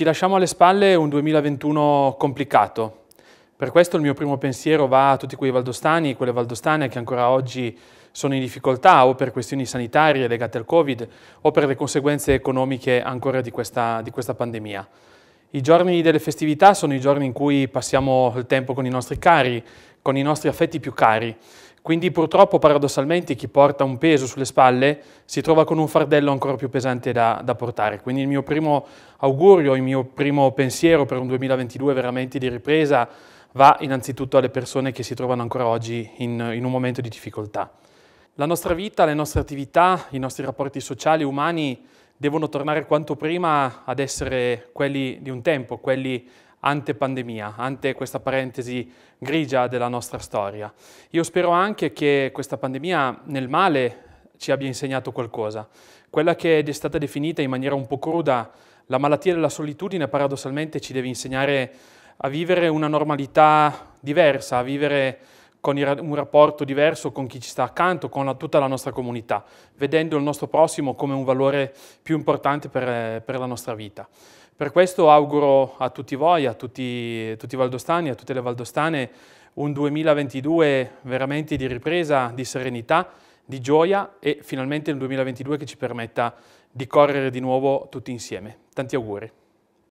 Ci lasciamo alle spalle un 2021 complicato. Per questo il mio primo pensiero va a tutti quei valdostani e quelle valdostane che ancora oggi sono in difficoltà o per questioni sanitarie legate al Covid o per le conseguenze economiche ancora di questa, di questa pandemia. I giorni delle festività sono i giorni in cui passiamo il tempo con i nostri cari, con i nostri affetti più cari quindi purtroppo paradossalmente chi porta un peso sulle spalle si trova con un fardello ancora più pesante da, da, portare. Quindi il mio primo augurio, il mio primo pensiero per un 2022 veramente di ripresa va innanzitutto alle persone che si trovano ancora oggi in, in un momento di difficoltà. La nostra vita, le nostre attività, i nostri rapporti sociali, e umani devono tornare quanto prima ad essere quelli di un tempo, quelli ante pandemia, ante questa parentesi grigia della nostra storia. Io spero anche che questa pandemia nel male ci abbia insegnato qualcosa. Quella che è stata definita in maniera un po' cruda la malattia della solitudine paradossalmente ci deve insegnare a vivere una normalità diversa, a vivere con un rapporto diverso con chi ci sta accanto, con la, tutta la nostra comunità, vedendo il nostro prossimo come un valore più importante per, per la nostra vita. Per questo auguro a tutti voi, a tutti, a tutti i valdostani, a tutte le valdostane, un 2022 veramente di ripresa, di serenità, di gioia e finalmente un 2022 che ci permetta di correre di nuovo tutti insieme. Tanti auguri.